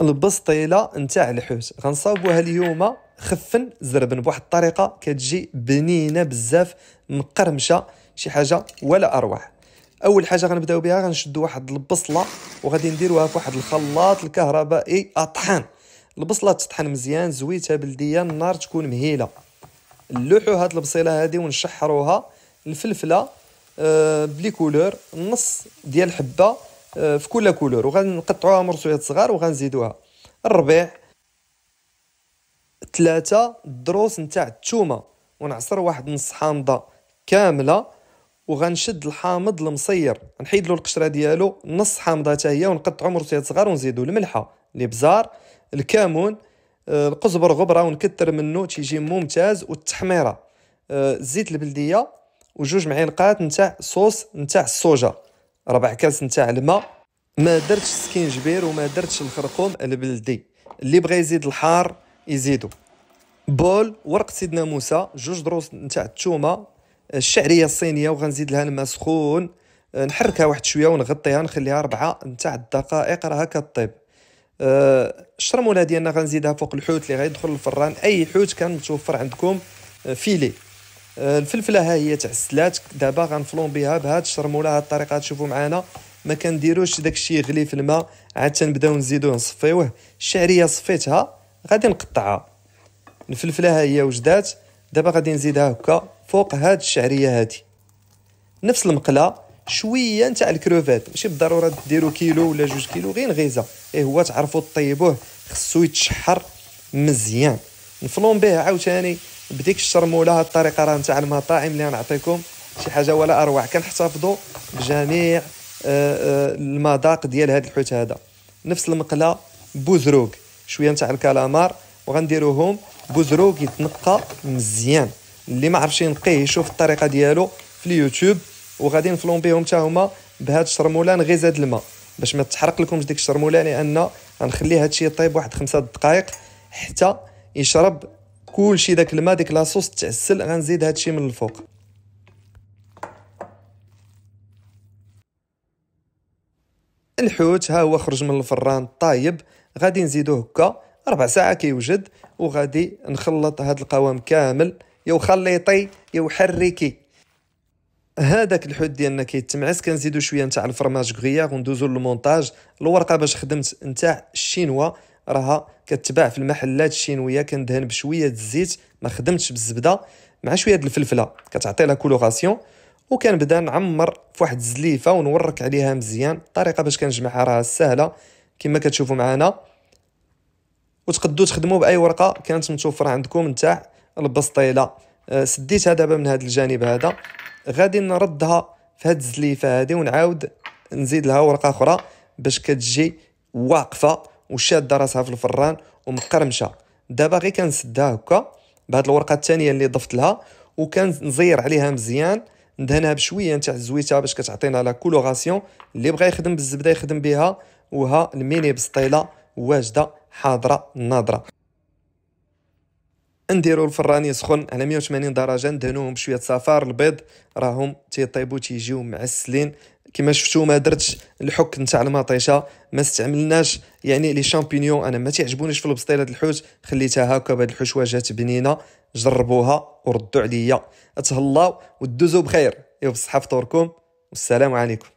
البسطيله نتاع الحوت غنصاوبوها اليوم خفن زربن بواحد الطريقه كتجي بنينه بزاف مقرمشه شي حاجه ولا اروع اول حاجه غنبداو بها غنشدو واحد البصله وغادي نديروها في واحد الخلاط الكهربائي اطحن البصله تطحن مزيان زويتها بلديه النار تكون مهيله نلوحو هاد البصيله هادي ونشحروها الفلفله آه، بلي كولور نص ديال حبه آه، في كل كولور وغنقطعوها مرصويات صغار وغنزيدوها الربيع ثلاثة الدروس نتاع التومة ونعصر واحد نص حامضة كاملة وغنشد الحامض المصير نحيد له القشره ديالو نص حامضه حتى هي ونقطعو مرسيات صغار ونزيدو الملحه الابزار الكمون آه، القزبر غبره ونكثر منه تيجي ممتاز والتحميره الزيت آه، البلديه وجوج معلقات نتاع صوص نتاع الصوجه ربع كاس نتاع الماء ما درتش السكينجبير وما درتش الخرقوم البلدي اللي بغى يزيد الحار يزيدو بول ورق سيدنا موسى جوج دروس نتاع التومه الشعريه الصينيه وغنزيد لها الماء سخون نحركها واحد شويه ونغطيها نخليها ربعة نتاع الدقائق راها كطيب الشرموله أه، ديالنا غنزيدها فوق الحوت اللي غيدخل الفران اي حوت كان متوفر عندكم أه، فيلي آه، الفلفله ها هي تعسلات دابا غنفلومبيها بهاد الشرموله هاد الطريقه تشوفوا معنا ما كنديروش داكشي يغلي في الماء عاد تنبداو نزيدوه نصفيوه الشعريه صفيتها غادي نقطعها الفلفله ها هي وجدات دابا غادي نزيدها هكا فوق هاد الشعريه هادي نفس المقله شويه نتاع الكروفات ماشي بالضروره ديروا كيلو ولا جوج كيلو غير غيزه ايه هو تعرفوا طيبوه خصو يتشحر مزيان نفلومبيه عاوتاني بديك الشرموله هاد الطريقه راه نتاع المطاعم اللي غنعطيكم شي حاجه ولا اروع كنحتفظوا بجميع آه، آه، المذاق ديال هاد الحوت هذا نفس المقله بوزروك شويه نتاع الكالامار وغنديروهم بوزروك يتنقى مزيان اللي ما عرفش ينقيه يشوف الطريقه ديالو في اليوتيوب وغادي نفلومبيهم حتى هما بهاد الشرموله نغيز هاد الماء باش ما تحرق لكمش ديك الشرموله لان غنخلي هادشي يطيب واحد خمسة دقائق حتى يشرب كلشي داك الماء ديك لاصوص تعسل غنزيد هادشي من الفوق الحوت ها هو خرج من الفران طايب غادي نزيدوه هكا ربع ساعه كيوجد وغادي نخلط هاد القوام كامل يو خليطي يو حركي هذاك الحوت ديالنا كيتمعس كنزيدو شويه نتاع الفرماج غريغ وندوزو للمونتاج الورقه باش خدمت نتاع الشينوا راها كتباع في المحلات الشينويه كندهن بشويه الزيت ما خدمتش بالزبده مع شويه الفلفله كتعطي لها كولوغاسيون وكنبدا نعمر فواحد الزليفه ونورك عليها مزيان الطريقه باش كنجمعها راه سهله كما كتشوفوا معنا وتقدوا تخدموا باي ورقه كانت متوفره عندكم نتاع البسطيله آه، سديتها دابا من هذا الجانب هذا غادي نردها في هاد الزليفه هذه ونعاود نزيد لها ورقه اخرى باش كتجي واقفه وشاد راسها في الفران ومقرمشه دابا غير كنسدها هكا بهاد الورقه الثانيه اللي ضفت لها وكنزير عليها مزيان ندهنها بشويه نتاع الزويته باش كتعطينا لا كولوراسيون اللي بغى يخدم بالزبده يخدم بها وها الميني بسطيله واجده حاضره ناضره نديرو الفران يسخن على 180 درجه ندهنوهم بشويه صفار البيض راهم تيطيبو تيجيو معسلين كما شفتوا ما درتش الحك نتاع المطيشه ما استعملناش يعني لي شامبينيون انا ما تعجبونيش في البسطيله الحوت خليتها هكا بهاد جات بنينه جربوها وردوا عليا تهلاو ودوزوا بخير يا بصحه فطوركم والسلام عليكم